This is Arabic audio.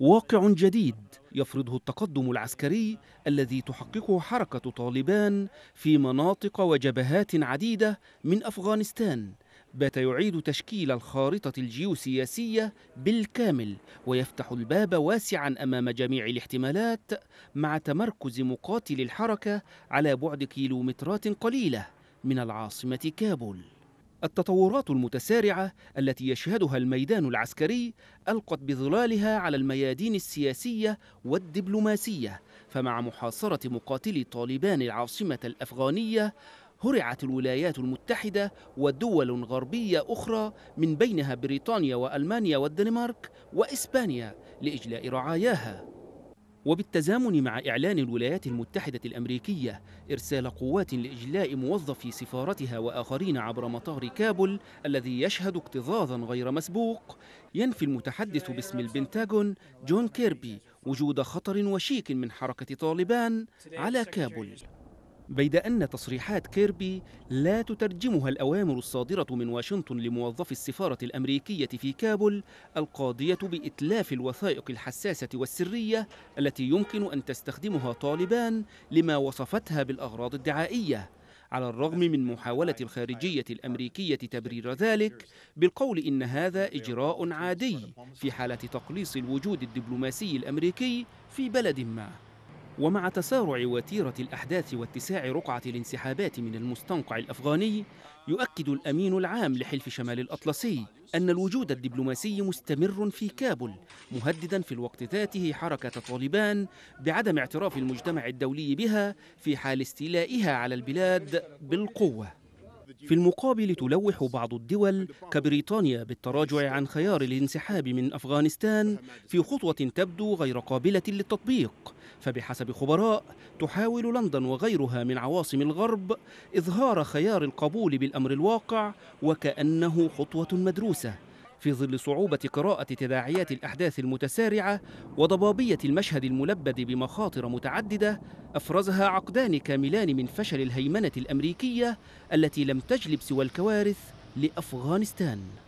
واقع جديد يفرضه التقدم العسكري الذي تحققه حركة طالبان في مناطق وجبهات عديدة من أفغانستان بات يعيد تشكيل الخارطة الجيوسياسية بالكامل ويفتح الباب واسعا أمام جميع الاحتمالات مع تمركز مقاتل الحركة على بعد كيلومترات قليلة من العاصمة كابول التطورات المتسارعة التي يشهدها الميدان العسكري ألقت بظلالها على الميادين السياسية والدبلوماسية فمع محاصرة مقاتلي طالبان العاصمة الأفغانية هرعت الولايات المتحدة ودول غربية أخرى من بينها بريطانيا وألمانيا والدنمارك وإسبانيا لإجلاء رعاياها وبالتزامن مع إعلان الولايات المتحدة الأمريكية إرسال قوات لإجلاء موظفي سفارتها وآخرين عبر مطار كابول الذي يشهد اكتظاظا غير مسبوق ينفي المتحدث باسم البنتاغون جون كيربي وجود خطر وشيك من حركة طالبان على كابول بيد أن تصريحات كيربي لا تترجمها الأوامر الصادرة من واشنطن لموظفي السفارة الأمريكية في كابول القاضية بإتلاف الوثائق الحساسة والسرية التي يمكن أن تستخدمها طالبان لما وصفتها بالأغراض الدعائية على الرغم من محاولة الخارجية الأمريكية تبرير ذلك بالقول إن هذا إجراء عادي في حالة تقليص الوجود الدبلوماسي الأمريكي في بلد ما ومع تسارع وتيرة الأحداث واتساع رقعة الانسحابات من المستنقع الأفغاني يؤكد الأمين العام لحلف شمال الأطلسي أن الوجود الدبلوماسي مستمر في كابول مهددا في الوقت ذاته حركة طالبان بعدم اعتراف المجتمع الدولي بها في حال استيلائها على البلاد بالقوة في المقابل تلوح بعض الدول كبريطانيا بالتراجع عن خيار الانسحاب من أفغانستان في خطوة تبدو غير قابلة للتطبيق فبحسب خبراء تحاول لندن وغيرها من عواصم الغرب إظهار خيار القبول بالأمر الواقع وكأنه خطوة مدروسة في ظل صعوبة قراءة تداعيات الأحداث المتسارعة وضبابية المشهد الملبد بمخاطر متعددة أفرزها عقدان كاملان من فشل الهيمنة الأمريكية التي لم تجلب سوى الكوارث لأفغانستان